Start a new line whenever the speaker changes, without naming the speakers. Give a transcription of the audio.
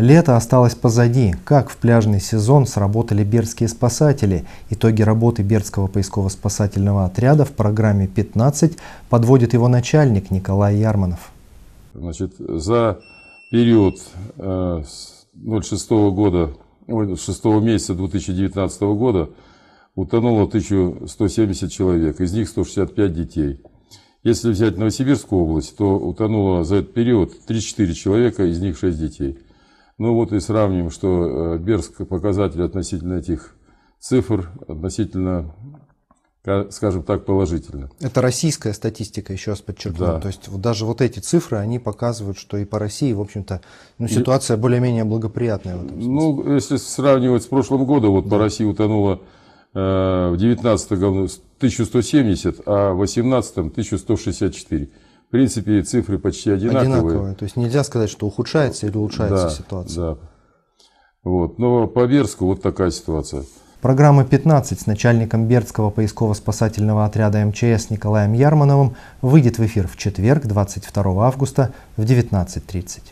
Лето осталось позади. Как в пляжный сезон сработали бердские спасатели? Итоги работы Бердского поисково-спасательного отряда в программе 15 подводит его начальник Николай Ярманов.
Значит, за период э, с 06 года, 6 месяца 2019 года утонуло 1170 человек, из них 165 детей. Если взять Новосибирскую область, то утонуло за этот период 34 человека, из них 6 детей. Ну вот и сравним, что э, Берск показатель относительно этих цифр, относительно скажем так, положительно.
Это российская статистика, еще раз подчеркну. Да. То есть даже вот эти цифры, они показывают, что и по России, в общем-то, ну, ситуация и... более-менее благоприятная. В этом
смысле. ну, если сравнивать с прошлым годом, вот да. по России утонуло э, в 19 году 1170, а в 18 м 1164. В принципе, цифры почти одинаковые. Одинаковые.
То есть нельзя сказать, что ухудшается или улучшается да, ситуация.
Да. Вот. Но по Берску вот такая ситуация.
Программа 15 с начальником Бердского поисково-спасательного отряда МЧС Николаем Ярмановым выйдет в эфир в четверг, 22 августа в 19.30.